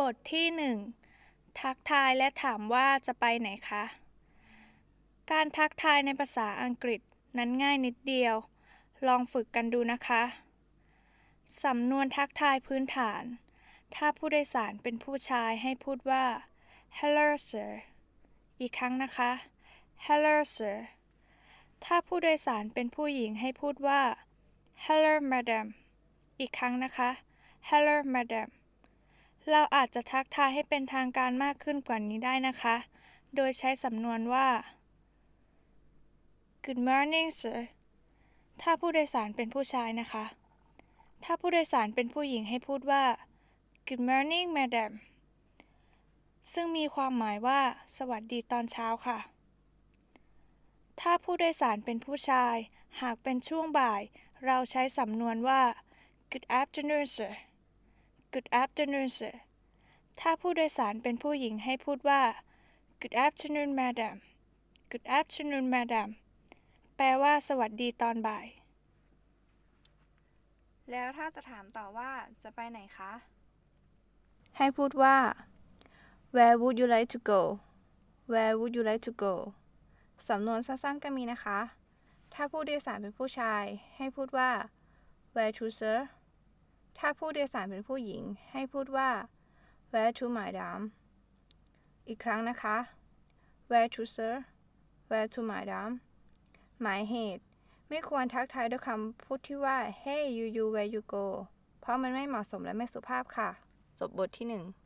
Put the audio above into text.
บทที่หนึ่งทักทายและถามว่าจะไปไหนคะ การทักทายในภาษาอังกฤษนั้นง่ายนิดเดียว ลองฝึกกันดูนะคะสำนวนทักทายพื้นฐาน ถ้าผู้โดยสารเป็นผู้ชายให้พูดว่า hello sir อีกครั้งนะคะ hello sir ถ้าผู้โดยสารเป็นผู้หญิงให้พูดว่า hello madam อีกครั้งนะคะ hello madam เราอาจจะทักทายให้เป็นทางการมากขึ้นกว่านี้ได้นะคะ โดยใช้สำนวนว่า Good morning sir ถ้าผู้โดยสารเป็นผู้ชายนะคะ ถ้าผู้โดยสารเป็นผู้หญิงให้พูดว่า Good morning madam ซึ่งมีความหมายว่าสวัสดีตอนเช้าค่ะ ถ้าผู้โดยสารเป็นผู้ชาย หากเป็นช่วงบ่าย เราใช้สำนวนว่า Good afternoon sir Good afternoon sir ถ้าผู้โดยสารเป็นผู้หญิงให้พูดว่า Good afternoon madam Good afternoon madam แปลว่าสวัสดีตอนบ่าย แล้วถ้าจะถามต่อว่าจะไปไหนคะ ให้พูดว่า Where would you like to go Where would you like to go สำนวนสั้นๆก็มีนะคะ ถ้าผู้โดยสารเป็นผู้ชาย ให้พูดว่า Where to sir ถ้าผู้โดยสารเป็นผู้หญิง ให้พูดว่า where to m y d a m อีกครั้งนะคะ where to sir where to m y d a m หมายเหตุ ไม่ควรทักทายด้วยคำพูดที่ว่า hey you you where you go เพราะมันไม่เหมาะสมและไม่สุภาพค่ะจบบทที่1